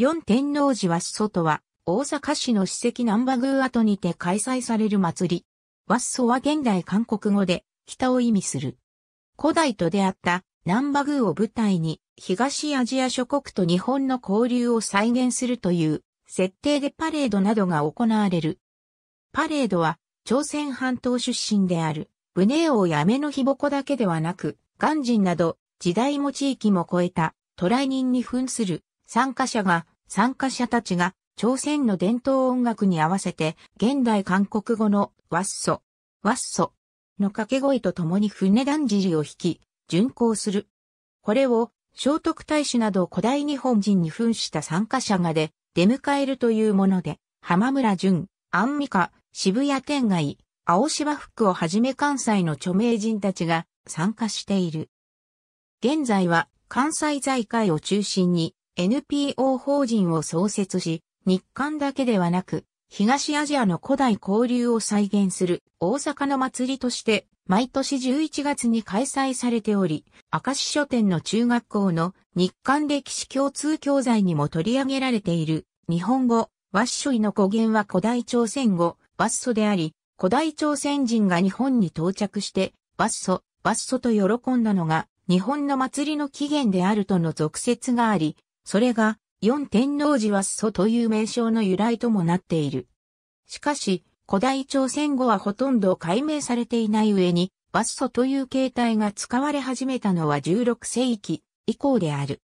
四天王寺はっとは、大阪市の史跡南波宮跡にて開催される祭り。和っは現代韓国語で、北を意味する。古代と出会った南波宮を舞台に、東アジア諸国と日本の交流を再現するという、設定でパレードなどが行われる。パレードは、朝鮮半島出身である、ブネ王やめのひぼこだけではなく、鑑真など、時代も地域も超えた、渡来人に扮する参加者が、参加者たちが、朝鮮の伝統音楽に合わせて、現代韓国語のワッソ、ワッソの掛け声とともに船団じりを引き、巡行する。これを、聖徳太子など古代日本人に扮した参加者がで、出迎えるというもので、浜村淳、アンミカ、渋谷天外、青芝福をはじめ関西の著名人たちが参加している。現在は関西財界を中心に NPO 法人を創設し、日韓だけではなく、東アジアの古代交流を再現する大阪の祭りとして、毎年11月に開催されており、明石書店の中学校の日韓歴史共通教材にも取り上げられている、日本語、ワッショイの語源は古代朝鮮語、バッソであり、古代朝鮮人が日本に到着して、ワッソ、ワッソと喜んだのが、日本の祭りの起源であるとの俗説があり、それが、四天王寺は祖という名称の由来ともなっている。しかし、古代朝鮮語はほとんど解明されていない上に、ワッソという形態が使われ始めたのは16世紀以降である。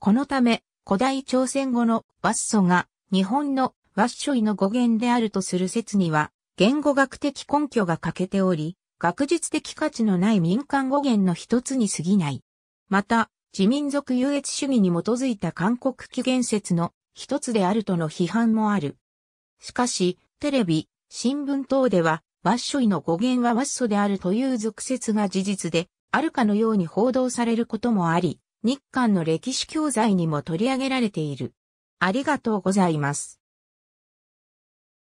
このため、古代朝鮮語のワッソが日本のワッショイの語源であるとする説には、言語学的根拠が欠けており、学術的価値のない民間語源の一つに過ぎない。また、自民族優越主義に基づいた韓国起源説の一つであるとの批判もある。しかし、テレビ、新聞等では、ワッショイの語源はワッソであるという俗説が事実で、あるかのように報道されることもあり、日韓の歴史教材にも取り上げられている。ありがとうございます。